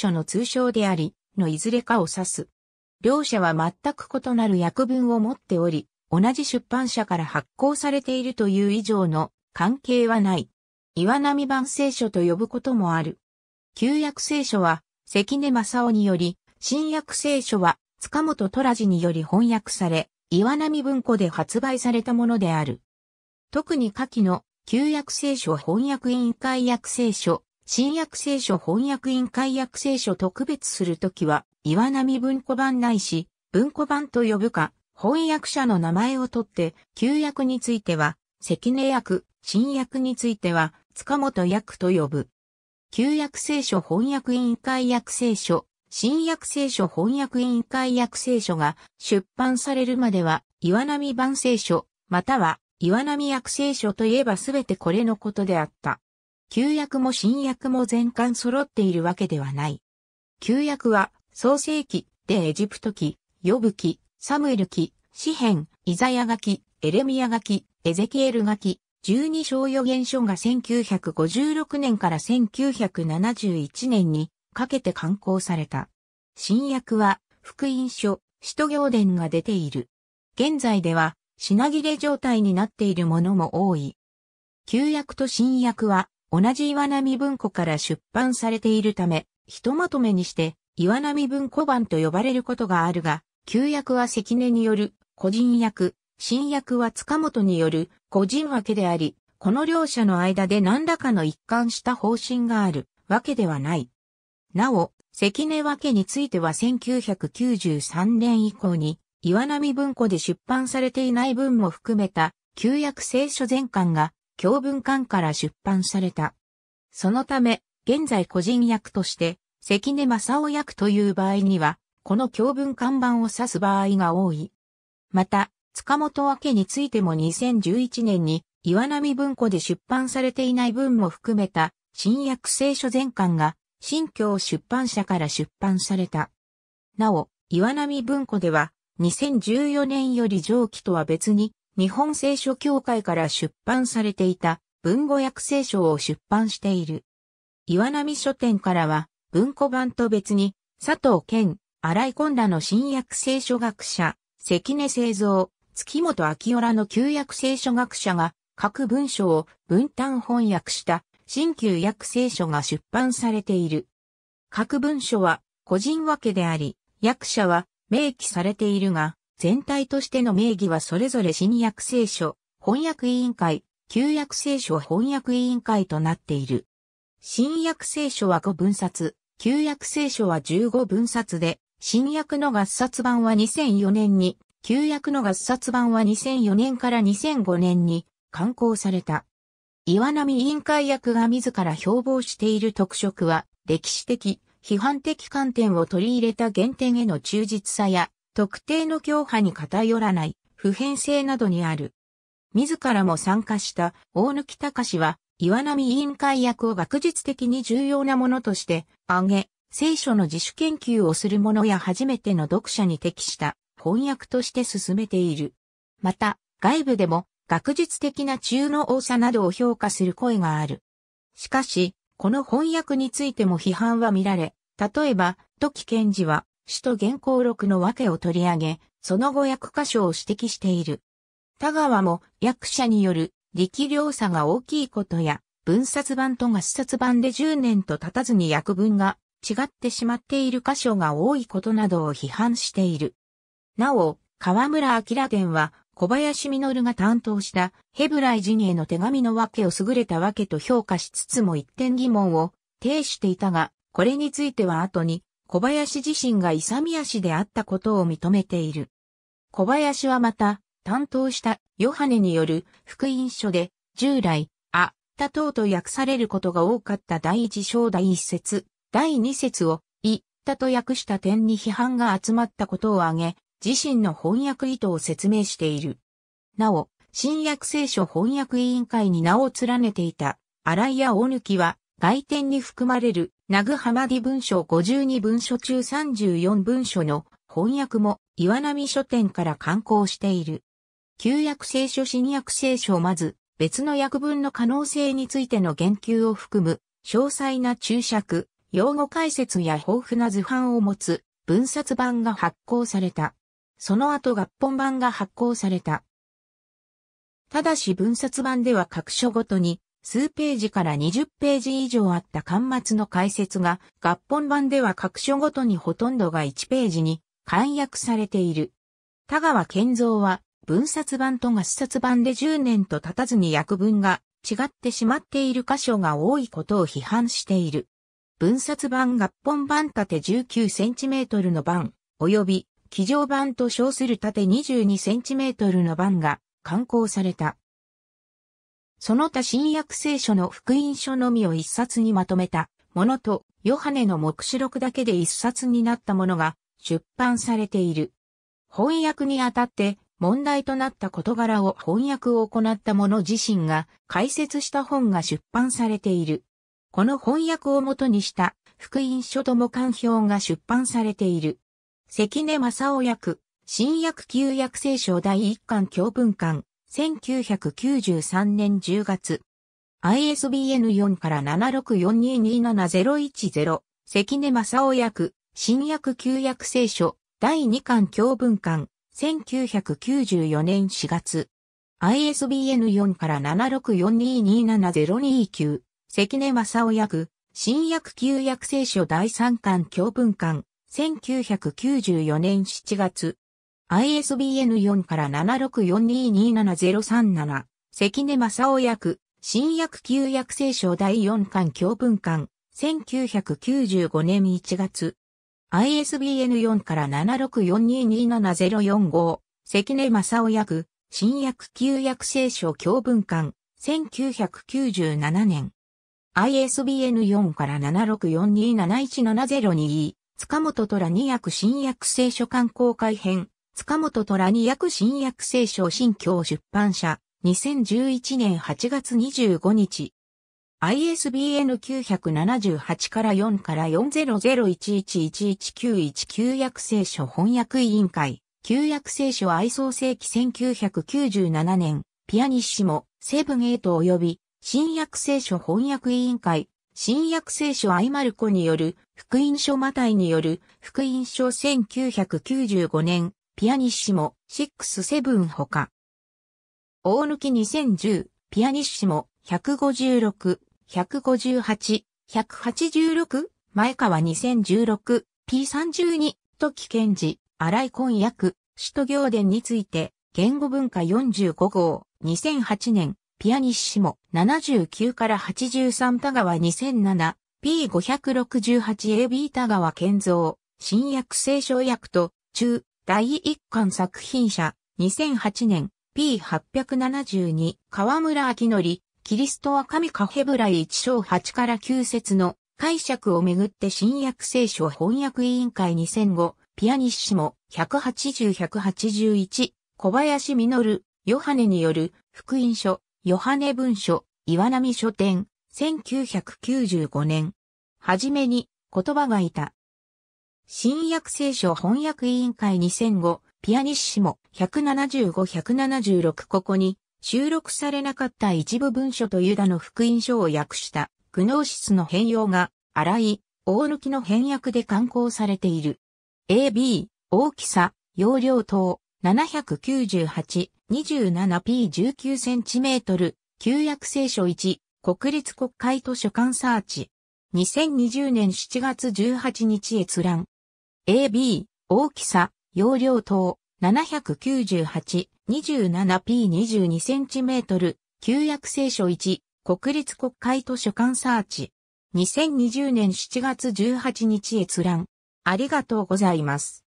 書の通称であり、のいずれかを指す。両者は全く異なる訳文を持っており、同じ出版社から発行されているという以上の関係はない。岩波版聖書と呼ぶこともある。旧約聖書は関根正夫により、新約聖書は塚本虎次により翻訳され、岩波文庫で発売されたものである。特に下記の旧約聖書翻訳委員会約聖書、新約聖書翻訳員会約聖書特別するときは、岩波文庫版ないし、文庫版と呼ぶか、翻訳者の名前をとって、旧約については、関根役、新約については、塚本役と呼ぶ。旧約聖書翻訳委員会約聖書、新約聖書翻訳委員会約聖書が出版されるまでは、岩波版聖書、または岩波約聖書といえばすべてこれのことであった。旧約も新約も全巻揃っているわけではない。旧約は、創世記でエジプト記、ヨブ記、サムエル記、詩編、イザヤ書き、エレミア書き、エゼキエル書き、12章予言書が1956年から1971年にかけて刊行された。新約は、福音書、使徒行伝が出ている。現在では、品切れ状態になっているものも多い。旧約と新約は同じ岩波文庫から出版されているため、ひとまとめにして、岩波文庫版と呼ばれることがあるが、旧約は関根による、個人訳、新約は塚本による、個人訳であり、この両者の間で何らかの一貫した方針があるわけではない。なお、関根訳については1993年以降に、岩波文庫で出版されていない文も含めた、旧約聖書全巻が教文館から出版された。そのため、現在個人役として、関根正夫役という場合には、この教文看板を指す場合が多い。また、塚本明についても2011年に岩波文庫で出版されていない文も含めた新約聖書全巻が新教出版社から出版された。なお、岩波文庫では2014年より上記とは別に日本聖書協会から出版されていた文語訳聖書を出版している。岩波書店からは文庫版と別に佐藤健、荒井昆らの新約聖書学者、関根製造、月本明夫らの旧約聖書学者が各文章を分担翻訳した新旧約聖書が出版されている。各文書は個人分けであり、役者は明記されているが、全体としての名義はそれぞれ新約聖書、翻訳委員会、旧約聖書翻訳委員会となっている。新約聖書は5分冊、旧約聖書は15分冊で、新約の合冊版は2004年に、旧約の合冊版は2004年から2005年に刊行された。岩波委員会役が自ら標榜している特色は、歴史的、批判的観点を取り入れた原点への忠実さや、特定の教派に偏らない普遍性などにある。自らも参加した大貫隆は岩波委員会役を学術的に重要なものとして挙げ、聖書の自主研究をする者や初めての読者に適した翻訳として進めている。また、外部でも学術的な中の多さなどを評価する声がある。しかし、この翻訳についても批判は見られ、例えば、時賢治は、首都原稿録の訳を取り上げ、その後訳箇所を指摘している。田川も役者による力量差が大きいことや、分冊版と合冊版で10年と経たずに訳文が違ってしまっている箇所が多いことなどを批判している。なお、河村明伝は小林実が担当したヘブライ人への手紙の訳を優れた訳と評価しつつも一点疑問を呈していたが、これについては後に小林自身が勇み足であったことを認めている。小林はまた、担当したヨハネによる福音書で、従来、あ、たとうと訳されることが多かった第一章第一節、第二節を、い、たと訳した点に批判が集まったことを挙げ、自身の翻訳意図を説明している。なお、新約聖書翻訳委員会に名を連ねていた、荒井や大貫は、外典に含まれるナグハマディ文書52文書中34文書の翻訳も岩波書店から刊行している。旧約聖書新約聖書まず別の訳文の可能性についての言及を含む詳細な注釈、用語解説や豊富な図版を持つ文冊版が発行された。その後合本版が発行された。ただし文冊版では各書ごとに数ページから20ページ以上あった巻末の解説が、合本版では各所ごとにほとんどが1ページに簡約されている。田川健三は、分冊版と合冊版で10年と経たずに訳文が違ってしまっている箇所が多いことを批判している。分冊版合本版縦 19cm の版、及び、機上版と称する縦 22cm の版が刊行された。その他新約聖書の福音書のみを一冊にまとめたものと、ヨハネの目視録だけで一冊になったものが出版されている。翻訳にあたって問題となった事柄を翻訳を行った者自身が解説した本が出版されている。この翻訳をもとにした福音書とも刊表が出版されている。関根正夫役、新約旧約聖書第一巻教文館、1993年10月、ISBN4 から764227-010、関根正夫役、新約旧約聖書、第2巻教文館、1994年4月。ISBN4 から764227-029、関根正夫役、新約旧約聖書第3巻教文館、1994年7月。ISBN4 から7642270337、関根正夫役、新約旧約聖書第4巻教文館、1995年1月。ISBN4 から7642270455、関根正夫役、新約旧約聖書教文館、1997年。ISBN4 から7 6 4 2 7 1 7 0 2塚本虎二役新約聖書刊公開編、塚本虎に訳新約聖書新教出版社、2011年8月25日。ISBN 978から4から4 0 0 1 1 1 1 1 9約聖書翻訳委員会、旧約聖書愛想世紀1997年、ピアニッシモ、セブンエイト及び、新約聖書翻訳委員会、新約聖書アイマルコによる、福音書マタイによる、福音書1995年、ピアニッシモ、67ほか。大抜き2010、ピアニッシモ、156、158、186、前川2016、P32、時賢治、荒井婚約、首都行伝について、言語文化45号、2008年、ピアニッシモ、79から83田川2007、P568AB 田川健造、新約聖書訳と、中、第一巻作品社、2008年、P872、河村明則、キリストは神かヘブライ1章8から9節の解釈をめぐって新約聖書翻訳委員会2005、ピアニッシモ、180-181、小林実、ヨハネによる福音書、ヨハネ文書、岩波書店、1995年。はじめに言葉がいた。新約聖書翻訳委員会2005、ピアニッシモ175-176ここに収録されなかった一部文書とユダの福音書を訳したグノーシスの変容が荒い大抜きの変訳で刊行されている。AB、大きさ、容量等 798-27p19 センチメートル、旧約聖書1、国立国会図書館サーチ。2020年7月18日閲覧。AB、大きさ、容量等、798-27P22cm、旧約聖書1、国立国会図書館サーチ。2020年7月18日閲覧。ありがとうございます。